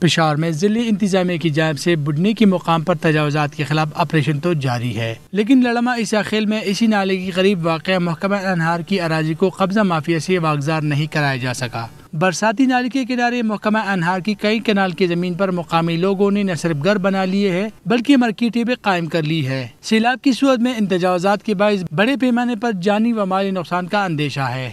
पिशावर में जिले इंतजामिया की जानब से बुढ़ने के मुकाम पर तजावजात के खिलाफ ऑपरेशन तो जारी है लेकिन लड़मा इसाखेल में इसी नाले के करीब वाक़ महकमा अनहार की अराजी को कब्जा माफिया से वागजार नहीं कराया जा सका बरसाती नाले के किनारे महकमा अनहार की कई कनाल की जमीन पर मुकामी लोगों ने न सिर्फ घर बना लिए है बल्कि मरकीटें भी कायम कर ली है सैलाब की सूरत में इन के बायस बड़े पैमाने पर जानी व माली नुकसान का अंदेशा है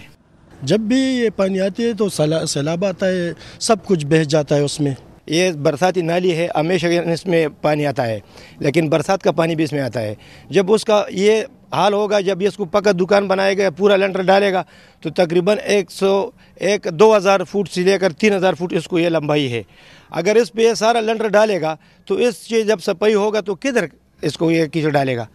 जब भी ये पानी आती है तो सैलाब आता है सब कुछ बह जाता है उसमें ये बरसाती नाली है हमेशा इसमें पानी आता है लेकिन बरसात का पानी भी इसमें आता है जब उसका ये हाल होगा जब ये इसको पक्का दुकान बनाएगा पूरा लेंटर डालेगा तो तकरीबन एक सौ एक दो हज़ार फुट से लेकर तीन हज़ार फुट इसको ये लंबाई है अगर इस पर सारा लेंटर डालेगा तो इस चीज़ जब सफाई होगा तो किधर इसको ये कीचड़ डालेगा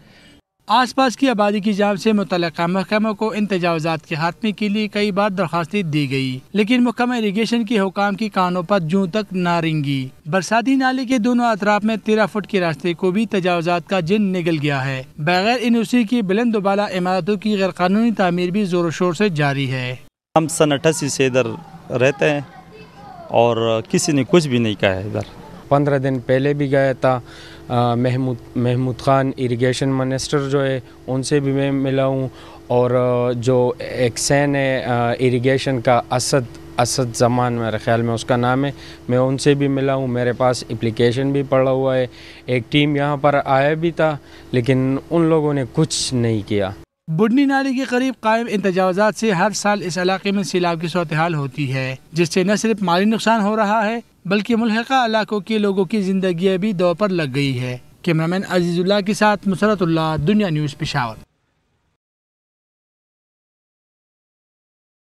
आसपास की आबादी की जाम से मुतल महकमों को इन तजावजात के खात्मे के लिए कई बार दरखास्त दी गई लेकिन मुकम इरीगेशन के हुकाम की कानों पर जू तक नारिंगी बरसाती नाले के दोनों अतराफ में तेरह फुट के रास्ते को भी तजावजात का जिन निगल गया है बगैर इन उसी की बुलंद उबाला इमारतों की गैर कानूनी तमीर भी जोरों शोर से जारी है हम सन अठासी से इधर रहते हैं और किसी ने कुछ भी नहीं कहा है इधर पंद्रह दिन पहले भी गया था महमूद महमूद ख़ान इरिगेशन मिनिस्टर जो है उनसे भी मैं मिला हूँ और जो एक सैन है इरिगेशन का असद असद जमान मेरे ख्याल में उसका नाम है मैं उनसे भी मिला हूँ मेरे पास एप्लीकेशन भी पड़ा हुआ है एक टीम यहाँ पर आया भी था लेकिन उन लोगों ने कुछ नहीं किया बुडनी नाली के करीब कायम इंतजाजा से हर साल इस इलाके में सैलाब की सूरत हाल होती है जिससे न सिर्फ माली नुकसान हो रहा है बल्कि मुलहका इलाकों के लोगों की जिंदगी भी दौर पर लग गई है कैमरामैन अजीजुल्ला के साथ मुसरतुल्ला दुनिया न्यूज़ पिशावर